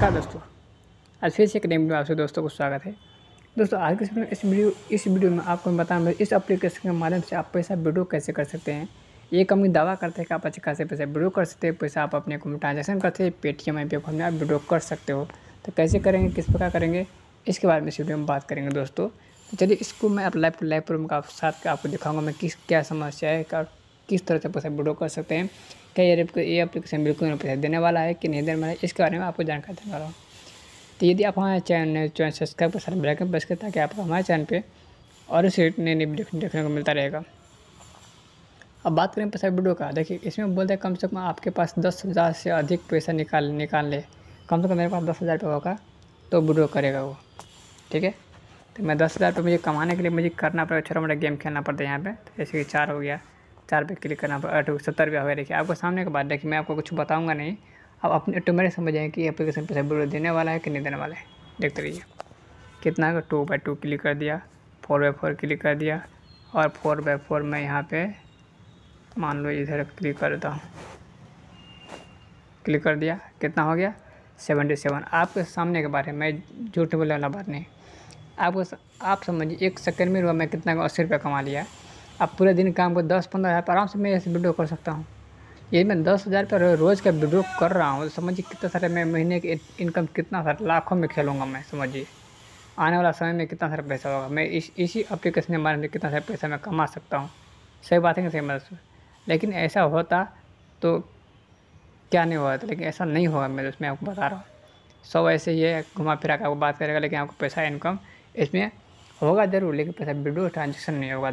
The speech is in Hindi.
नमस्कार दोस्तों आज फिर से एक नई में आपसे दोस्तों को स्वागत है दोस्तों आज के समय इस वीडियो इस वीडियो में आपको बताऊंगा इस एप्लीकेशन के माध्यम से आप पैसा विड्रो कैसे कर सकते हैं ये कंपनी दावा करते हैं कि आप अच्छे खासे पैसा विड्रो कर सकते हैं पैसा आप अपने को ट्रांजेक्शन करते हैं पेटीएम आई पी में आप विड्रो कर सकते हो तो कैसे करेंगे किस प्रकार करेंगे इसके बारे में इस वीडियो में बात करेंगे दोस्तों तो चलिए इसको मैं आप लाइव लाइव प्रोम का साथ आपको दिखाऊंगा मैं किस क्या समस्या है किस तरह से पैसा विड्रॉ कर सकते हैं क्या ये अपलिकेशन बिल्कुल पैसा देने वाला है कि नहीं देने वाला है इसके बारे में आपको जानकारी देने वाला हूँ तो यदि आप हमारे चैनल चैनल सब्सक्राइब कर सारे ब्लैकन बस ताकि आपको हमारे चैनल पर और से नई नई वीडियो देखने को मिलता रहेगा अब बात करें पैसा विड्रो का देखिए इसमें बोलते हैं कम से कम आपके पास दस हज़ार से अधिक पैसा निकाल निकाल ले कम से कम मेरे पास दस हज़ार रुपये होगा तो विड्रो करेगा वो ठीक है तो मैं दस हज़ार रुपये मुझे कमाने के लिए मुझे करना पड़ेगा छोटा मोटा गेम खेलना पड़ता है यहाँ पर जैसे कि चार हो गया चार पे क्लिक करना पर सत्तर रुपया गया देखिए आपको सामने के बाद देखिए मैं आपको कुछ बताऊँगा नहीं आप अपने टुमेरे तो समझ जाएँ कि एप्लीकेशन पैसा सब देने वाला है कि नहीं देने वाला है देखते रहिए कितना का टू बाई टू क्लिक कर दिया फोर बाई फोर क्लिक कर दिया और फोर बाई फोर मैं यहाँ पे मान लो इधर क्लिक कर देता हूँ क्लिक कर दिया कितना हो गया सेवेंटी सेवन आपके सामने के बारे में झूठ बोलने वाला बात नहीं आपको आप समझिए एक सेकंड में रुपया मैं कितना का अस्सी रुपया कमा लिया आप पूरे दिन काम को दस पंद्रह हज़ार आराम से मैं ऐसे विड्रो कर सकता हूँ ये मैं दस हज़ार रुपये रोज़ का विड्रो कर रहा हूँ तो समझिए कितना सारे मैं महीने की इनकम कितना सारा लाखों में खेलूँगा मैं समझिए आने वाला समय में कितना सारा पैसा होगा मैं इस इसी एप्लीकेशन के बारे में कितना सारा पैसा मैं कमा सकता हूँ सही बात है कि सही मदद लेकिन ऐसा होता तो क्या नहीं हुआ था लेकिन ऐसा नहीं होगा मैं उसमें आपको बता रहा हूँ सब ऐसे ही है घुमा फिरा के आपको बात करेगा लेकिन आपको पैसा इनकम इसमें होगा ज़रूर लेकिन पैसा विड्रो ट्रांजेक्शन नहीं होगा